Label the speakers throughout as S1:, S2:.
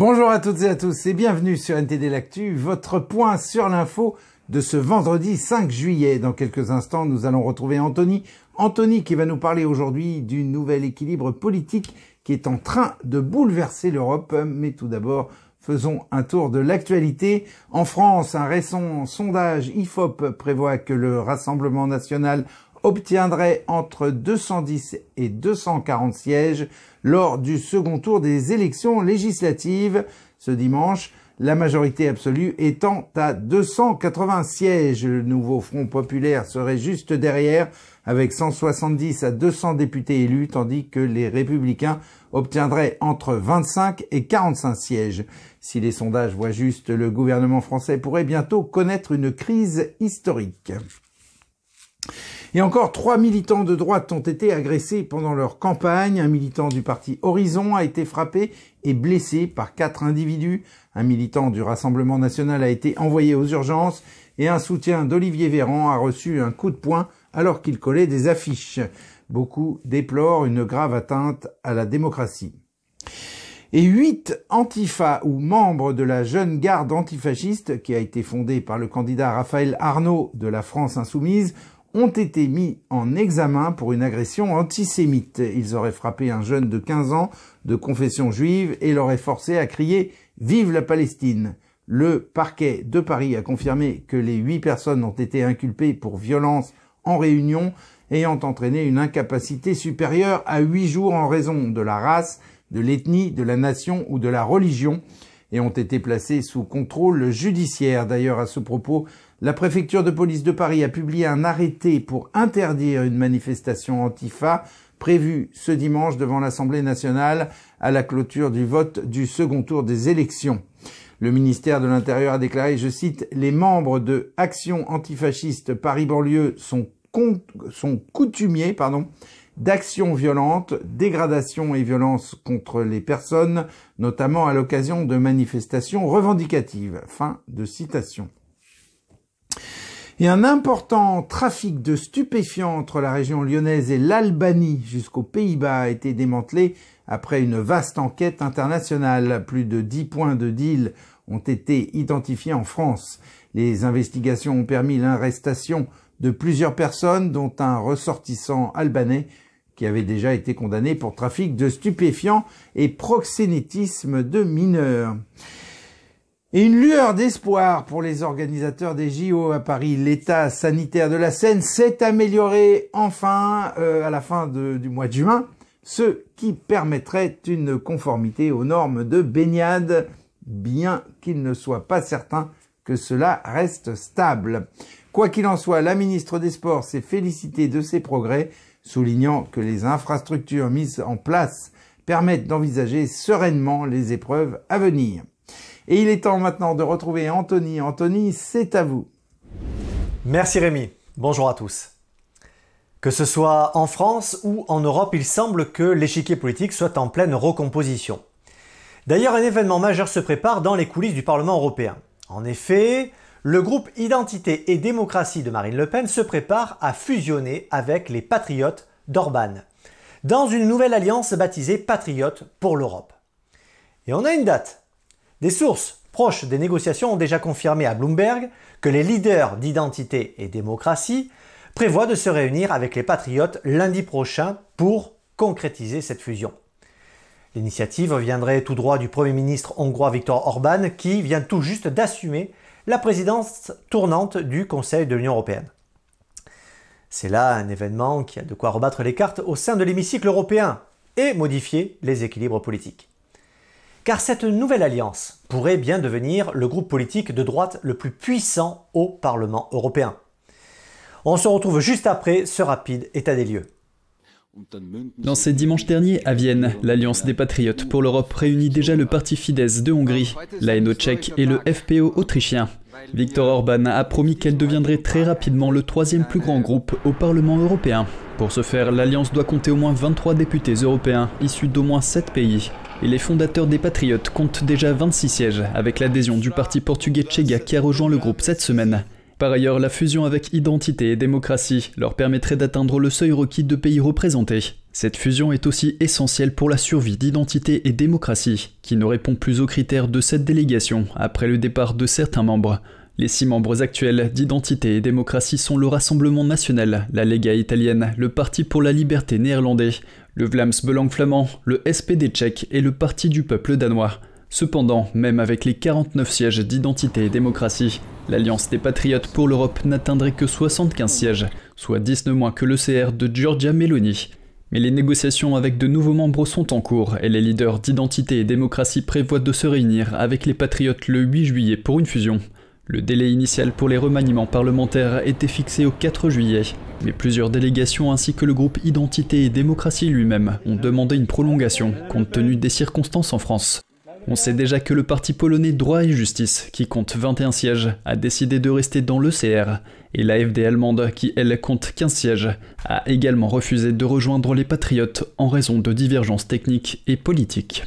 S1: Bonjour à toutes et à tous et bienvenue sur NTD L'Actu, votre point sur l'info de ce vendredi 5 juillet. Dans quelques instants, nous allons retrouver Anthony. Anthony qui va nous parler aujourd'hui du nouvel équilibre politique qui est en train de bouleverser l'Europe. Mais tout d'abord, faisons un tour de l'actualité. En France, un récent sondage IFOP prévoit que le Rassemblement national obtiendrait entre 210 et 240 sièges lors du second tour des élections législatives ce dimanche, la majorité absolue étant à 280 sièges. Le nouveau Front populaire serait juste derrière avec 170 à 200 députés élus, tandis que les républicains obtiendraient entre 25 et 45 sièges. Si les sondages voient juste, le gouvernement français pourrait bientôt connaître une crise historique. Et encore trois militants de droite ont été agressés pendant leur campagne. Un militant du parti Horizon a été frappé et blessé par quatre individus. Un militant du Rassemblement national a été envoyé aux urgences et un soutien d'Olivier Véran a reçu un coup de poing alors qu'il collait des affiches. Beaucoup déplorent une grave atteinte à la démocratie. Et huit antifas ou membres de la jeune garde antifasciste qui a été fondée par le candidat Raphaël Arnaud de la France insoumise ont été mis en examen pour une agression antisémite. Ils auraient frappé un jeune de 15 ans de confession juive et l'auraient forcé à crier Vive la Palestine. Le parquet de Paris a confirmé que les huit personnes ont été inculpées pour violence en réunion ayant entraîné une incapacité supérieure à huit jours en raison de la race, de l'ethnie, de la nation ou de la religion et ont été placées sous contrôle judiciaire. D'ailleurs, à ce propos, la préfecture de police de Paris a publié un arrêté pour interdire une manifestation antifa prévue ce dimanche devant l'Assemblée nationale à la clôture du vote du second tour des élections. Le ministère de l'Intérieur a déclaré, je cite, les membres de Action antifasciste Paris-Banlieue sont, sont coutumiers, pardon, d'actions violentes, dégradations et violences contre les personnes, notamment à l'occasion de manifestations revendicatives. Fin de citation et un important trafic de stupéfiants entre la région lyonnaise et l'Albanie jusqu'aux Pays-Bas a été démantelé après une vaste enquête internationale. Plus de 10 points de deal ont été identifiés en France. Les investigations ont permis l'arrestation de plusieurs personnes, dont un ressortissant albanais qui avait déjà été condamné pour trafic de stupéfiants et proxénétisme de mineurs. Et une lueur d'espoir pour les organisateurs des JO à Paris. L'état sanitaire de la Seine s'est amélioré enfin euh, à la fin du mois de juin, ce qui permettrait une conformité aux normes de baignade, bien qu'il ne soit pas certain que cela reste stable. Quoi qu'il en soit, la ministre des Sports s'est félicitée de ces progrès, soulignant que les infrastructures mises en place permettent d'envisager sereinement les épreuves à venir. Et il est temps maintenant de retrouver Anthony. Anthony, c'est à vous. Merci Rémi. Bonjour à tous.
S2: Que ce soit en France ou en Europe, il semble que l'échiquier politique soit en pleine recomposition. D'ailleurs, un événement majeur se prépare dans les coulisses du Parlement européen. En effet, le groupe Identité et démocratie de Marine Le Pen se prépare à fusionner avec les Patriotes d'Orban, dans une nouvelle alliance baptisée Patriotes pour l'Europe. Et on a une date, des sources proches des négociations ont déjà confirmé à Bloomberg que les leaders d'identité et démocratie prévoient de se réunir avec les patriotes lundi prochain pour concrétiser cette fusion. L'initiative viendrait tout droit du Premier ministre hongrois Viktor Orban qui vient tout juste d'assumer la présidence tournante du Conseil de l'Union européenne. C'est là un événement qui a de quoi rebattre les cartes au sein de l'hémicycle européen et modifier les équilibres politiques car cette nouvelle alliance pourrait bien devenir le groupe politique de droite le plus puissant au Parlement européen. On se retrouve juste après ce rapide état des lieux.
S3: Dans ces dimanches derniers, à Vienne, l'Alliance des Patriotes pour l'Europe réunit déjà le parti Fidesz de Hongrie, l'ANO tchèque et le FPO autrichien. Viktor Orban a promis qu'elle deviendrait très rapidement le troisième plus grand groupe au Parlement européen. Pour ce faire, l'Alliance doit compter au moins 23 députés européens issus d'au moins 7 pays et les fondateurs des Patriotes comptent déjà 26 sièges, avec l'adhésion du parti portugais Chega qui a rejoint le groupe cette semaine. Par ailleurs, la fusion avec Identité et Démocratie leur permettrait d'atteindre le seuil requis de pays représentés. Cette fusion est aussi essentielle pour la survie d'Identité et Démocratie, qui ne répond plus aux critères de cette délégation après le départ de certains membres. Les six membres actuels d'Identité et Démocratie sont le Rassemblement National, la Lega italienne, le Parti pour la Liberté néerlandais, le Vlaams Belang flamand, le SPD tchèque et le Parti du Peuple danois. Cependant, même avec les 49 sièges d'identité et démocratie, l'Alliance des patriotes pour l'Europe n'atteindrait que 75 sièges, soit 19 moins que l'ECR de Giorgia Meloni. Mais les négociations avec de nouveaux membres sont en cours et les leaders d'identité et démocratie prévoient de se réunir avec les patriotes le 8 juillet pour une fusion. Le délai initial pour les remaniements parlementaires était fixé au 4 juillet, mais plusieurs délégations ainsi que le groupe Identité et Démocratie lui-même ont demandé une prolongation, compte tenu des circonstances en France. On sait déjà que le parti polonais Droit et Justice, qui compte 21 sièges, a décidé de rester dans l'ECR, et l'AFD allemande, qui elle compte 15 sièges, a également refusé de rejoindre les Patriotes en raison de divergences techniques et
S2: politiques.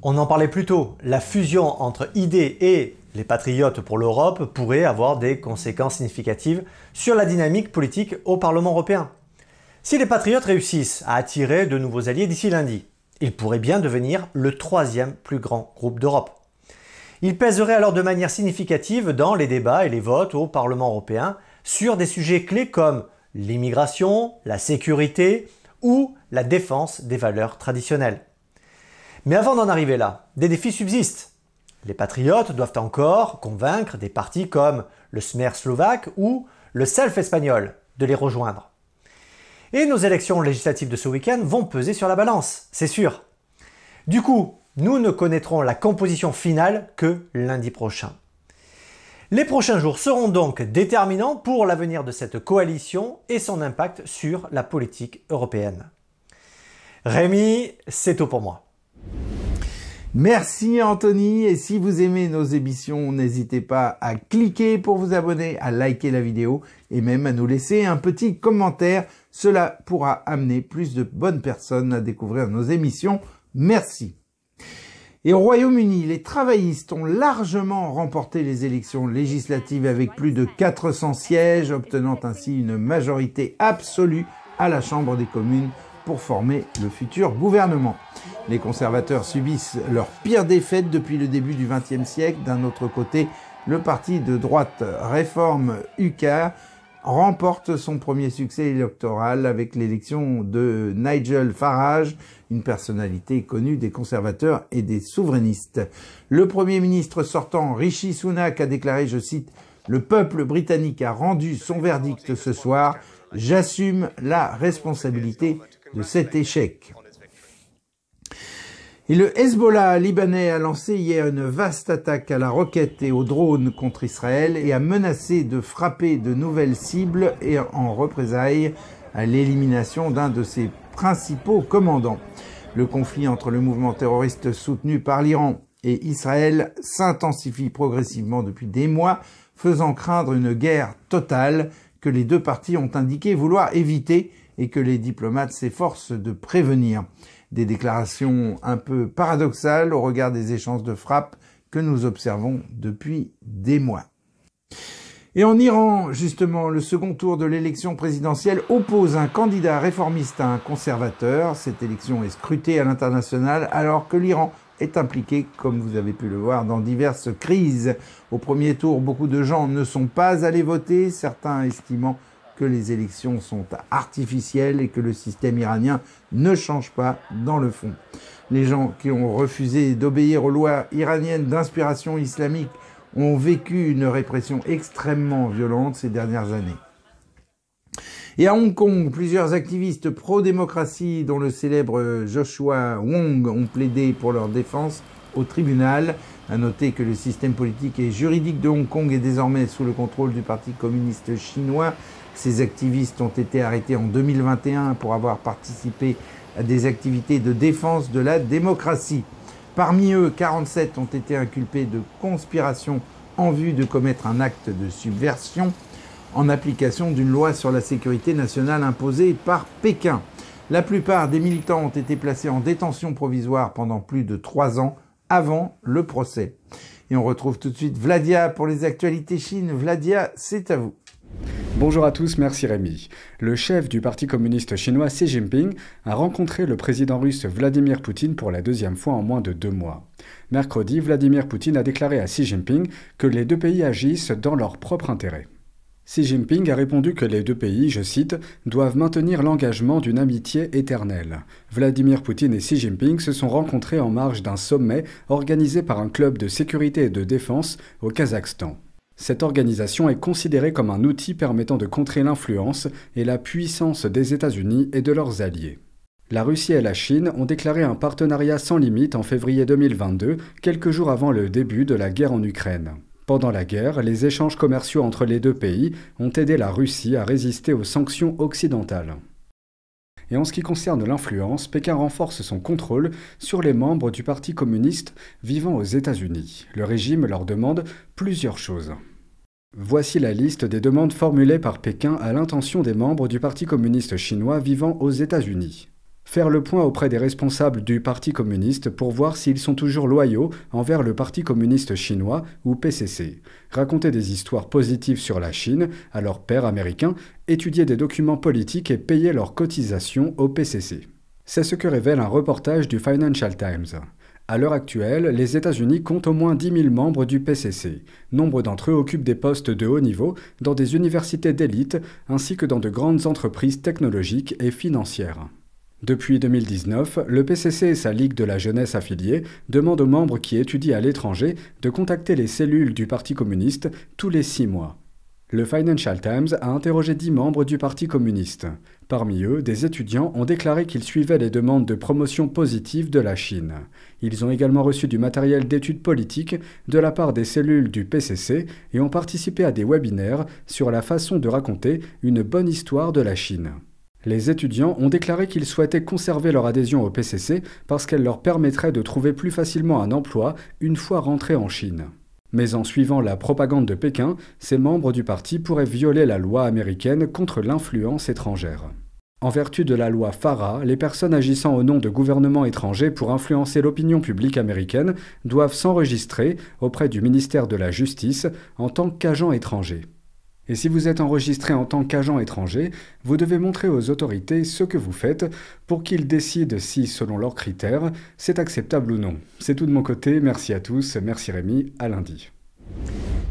S2: On en parlait plus tôt, la fusion entre ID et les patriotes pour l'Europe pourrait avoir des conséquences significatives sur la dynamique politique au Parlement européen. Si les patriotes réussissent à attirer de nouveaux alliés d'ici lundi, ils pourraient bien devenir le troisième plus grand groupe d'Europe. Ils pèseraient alors de manière significative dans les débats et les votes au Parlement européen sur des sujets clés comme l'immigration, la sécurité ou la défense des valeurs traditionnelles. Mais avant d'en arriver là, des défis subsistent. Les patriotes doivent encore convaincre des partis comme le Smer slovaque ou le Self espagnol de les rejoindre. Et nos élections législatives de ce week-end vont peser sur la balance, c'est sûr. Du coup, nous ne connaîtrons la composition finale que lundi prochain. Les prochains jours seront donc déterminants pour l'avenir de cette coalition et son impact sur la politique européenne.
S1: Rémi, c'est tout pour moi. Merci Anthony et si vous aimez nos émissions, n'hésitez pas à cliquer pour vous abonner, à liker la vidéo et même à nous laisser un petit commentaire. Cela pourra amener plus de bonnes personnes à découvrir nos émissions. Merci. Et au Royaume-Uni, les travaillistes ont largement remporté les élections législatives avec plus de 400 sièges, obtenant ainsi une majorité absolue à la Chambre des communes pour former le futur gouvernement. Les conservateurs subissent leur pire défaite depuis le début du XXe siècle. D'un autre côté, le parti de droite réforme UK remporte son premier succès électoral avec l'élection de Nigel Farage, une personnalité connue des conservateurs et des souverainistes. Le Premier ministre sortant, Rishi Sunak, a déclaré, je cite, Le peuple britannique a rendu son verdict ce soir, j'assume la responsabilité de cet échec. Et le Hezbollah libanais a lancé hier une vaste attaque à la roquette et aux drones contre Israël et a menacé de frapper de nouvelles cibles et en représailles à l'élimination d'un de ses principaux commandants. Le conflit entre le mouvement terroriste soutenu par l'Iran et Israël s'intensifie progressivement depuis des mois, faisant craindre une guerre totale que les deux parties ont indiqué vouloir éviter et que les diplomates s'efforcent de prévenir. Des déclarations un peu paradoxales au regard des échanges de frappe que nous observons depuis des mois. Et en Iran, justement, le second tour de l'élection présidentielle oppose un candidat réformiste à un conservateur. Cette élection est scrutée à l'international alors que l'Iran est impliqué, comme vous avez pu le voir, dans diverses crises. Au premier tour, beaucoup de gens ne sont pas allés voter, certains estimant que les élections sont artificielles et que le système iranien ne change pas dans le fond. Les gens qui ont refusé d'obéir aux lois iraniennes d'inspiration islamique ont vécu une répression extrêmement violente ces dernières années. Et à Hong Kong, plusieurs activistes pro-démocratie, dont le célèbre Joshua Wong, ont plaidé pour leur défense au tribunal. À noter que le système politique et juridique de Hong Kong est désormais sous le contrôle du Parti communiste chinois, ces activistes ont été arrêtés en 2021 pour avoir participé à des activités de défense de la démocratie. Parmi eux, 47 ont été inculpés de conspiration en vue de commettre un acte de subversion en application d'une loi sur la sécurité nationale imposée par Pékin. La plupart des militants ont été placés en détention provisoire pendant plus de trois ans avant le procès. Et on retrouve tout de suite Vladia pour les actualités Chine. Vladia, c'est à vous. Bonjour à tous,
S4: merci Rémi. Le chef du Parti communiste chinois Xi Jinping a rencontré le président russe Vladimir Poutine pour la deuxième fois en moins de deux mois. Mercredi, Vladimir Poutine a déclaré à Xi Jinping que les deux pays agissent dans leur propre intérêt. Xi Jinping a répondu que les deux pays, je cite, doivent maintenir l'engagement d'une amitié éternelle. Vladimir Poutine et Xi Jinping se sont rencontrés en marge d'un sommet organisé par un club de sécurité et de défense au Kazakhstan. Cette organisation est considérée comme un outil permettant de contrer l'influence et la puissance des États-Unis et de leurs alliés. La Russie et la Chine ont déclaré un partenariat sans limite en février 2022, quelques jours avant le début de la guerre en Ukraine. Pendant la guerre, les échanges commerciaux entre les deux pays ont aidé la Russie à résister aux sanctions occidentales. Et en ce qui concerne l'influence, Pékin renforce son contrôle sur les membres du Parti communiste vivant aux États-Unis. Le régime leur demande plusieurs choses. Voici la liste des demandes formulées par Pékin à l'intention des membres du Parti communiste chinois vivant aux États-Unis. Faire le point auprès des responsables du Parti communiste pour voir s'ils sont toujours loyaux envers le Parti communiste chinois ou PCC. Raconter des histoires positives sur la Chine à leurs père américains, étudier des documents politiques et payer leurs cotisations au PCC. C'est ce que révèle un reportage du Financial Times. À l'heure actuelle, les États-Unis comptent au moins 10 000 membres du PCC. Nombre d'entre eux occupent des postes de haut niveau dans des universités d'élite ainsi que dans de grandes entreprises technologiques et financières. Depuis 2019, le PCC et sa Ligue de la jeunesse affiliée demandent aux membres qui étudient à l'étranger de contacter les cellules du Parti communiste tous les six mois. Le Financial Times a interrogé dix membres du Parti communiste. Parmi eux, des étudiants ont déclaré qu'ils suivaient les demandes de promotion positive de la Chine. Ils ont également reçu du matériel d'études politiques de la part des cellules du PCC et ont participé à des webinaires sur la façon de raconter une bonne histoire de la Chine. Les étudiants ont déclaré qu'ils souhaitaient conserver leur adhésion au PCC parce qu'elle leur permettrait de trouver plus facilement un emploi une fois rentrés en Chine. Mais en suivant la propagande de Pékin, ces membres du parti pourraient violer la loi américaine contre l'influence étrangère. En vertu de la loi FARA, les personnes agissant au nom de gouvernements étrangers pour influencer l'opinion publique américaine doivent s'enregistrer auprès du ministère de la Justice en tant qu'agents étrangers. Et si vous êtes enregistré en tant qu'agent étranger, vous devez montrer aux autorités ce que vous faites pour qu'ils décident si, selon leurs critères, c'est acceptable ou non. C'est tout de mon côté, merci à tous, merci Rémi, à lundi.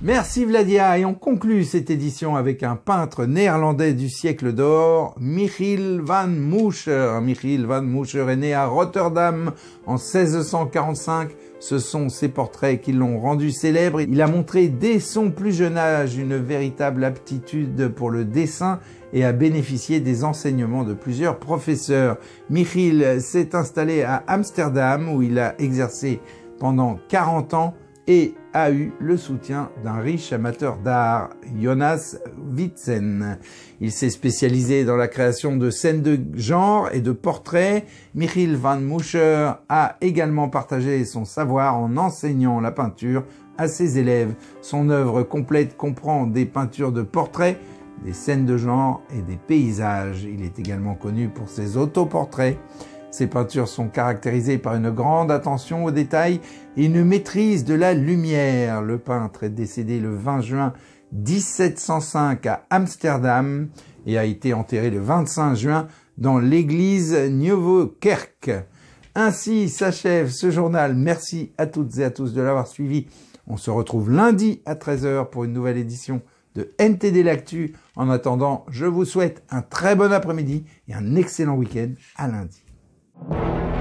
S1: Merci Vladia et on conclut cette édition avec un peintre néerlandais du siècle d'or, Michiel van Moucher. Michiel van Moucher est né à Rotterdam en 1645. Ce sont ses portraits qui l'ont rendu célèbre. Il a montré dès son plus jeune âge une véritable aptitude pour le dessin et a bénéficié des enseignements de plusieurs professeurs. Michiel s'est installé à Amsterdam où il a exercé pendant 40 ans et a eu le soutien d'un riche amateur d'art, Jonas Witzen. Il s'est spécialisé dans la création de scènes de genre et de portraits. Michiel van Muscher a également partagé son savoir en enseignant la peinture à ses élèves. Son œuvre complète comprend des peintures de portraits, des scènes de genre et des paysages. Il est également connu pour ses autoportraits. Ses peintures sont caractérisées par une grande attention aux détails et une maîtrise de la lumière. Le peintre est décédé le 20 juin 1705 à Amsterdam et a été enterré le 25 juin dans l'église Nieuwe Ainsi s'achève ce journal. Merci à toutes et à tous de l'avoir suivi. On se retrouve lundi à 13h pour une nouvelle édition de NTD L'Actu. En attendant, je vous souhaite un très bon après-midi et un excellent week-end à lundi. you